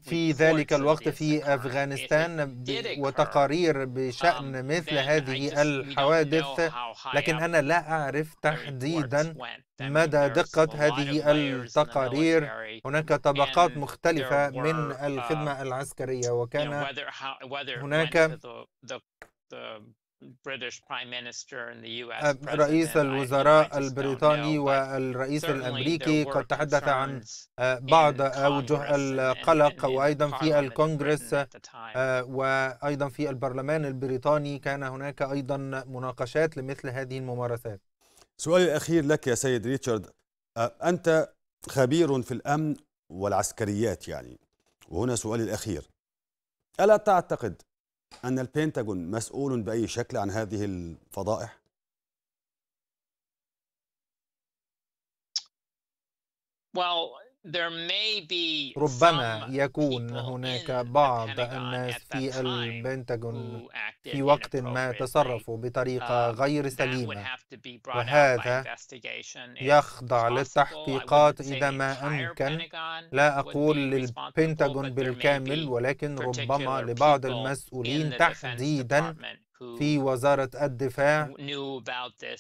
في ذلك الوقت في أفغانستان وتقارير بشأن um, مثل هذه الحوادث لكن أنا لا أعرف تحديدا مدى دقة هذه التقارير هناك طبقات مختلفة من الخدمة um, العسكرية وكان هناك آه، رئيس الوزراء البريطاني والرئيس الامريكي قد تحدث عن آه، بعض اوجه آه، القلق وايضا في الكونغرس وايضا في البرلمان البريطاني كان هناك ايضا مناقشات لمثل هذه الممارسات. سؤالي الاخير لك يا سيد ريتشارد انت خبير في الامن والعسكريات يعني وهنا سؤالي الاخير الا تعتقد أن البنتاغون مسؤول بأي شكل عن هذه الفضائح؟ Well, ربما يكون هناك بعض الناس في البنتاغون في وقت ما تصرفوا بطريقة um, غير سليمة وهذا يخضع للتحقيقات إذا ما أمكن لا أقول للبنتاغون بالكامل ولكن ربما لبعض المسؤولين تحديدا في وزارة الدفاع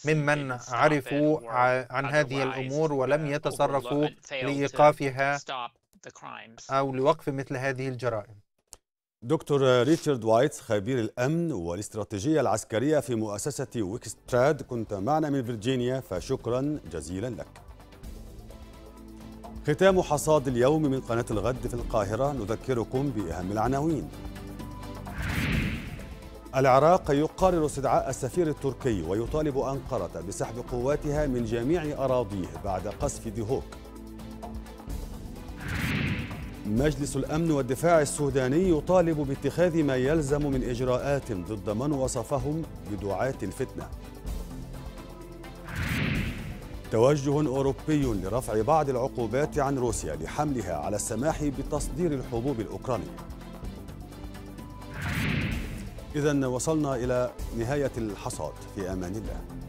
ممن عرفوا عن هذه الأمور ولم uh, يتصرفوا لإيقافها أو لوقف مثل هذه الجرائم دكتور ريتشارد وايتس خبير الأمن والاستراتيجية العسكرية في مؤسسة ويكستراد كنت معنا من فيرجينيا فشكرا جزيلا لك ختام حصاد اليوم من قناة الغد في القاهرة نذكركم بأهم العناوين العراق يقرر استدعاء السفير التركي ويطالب أنقرة بسحب قواتها من جميع أراضيه بعد قصف ديهوك مجلس الأمن والدفاع السوداني يطالب باتخاذ ما يلزم من إجراءات ضد من وصفهم بدعاة الفتنة توجه أوروبي لرفع بعض العقوبات عن روسيا لحملها على السماح بتصدير الحبوب الأوكرانية إذا وصلنا إلى نهاية الحصاد في أمان الله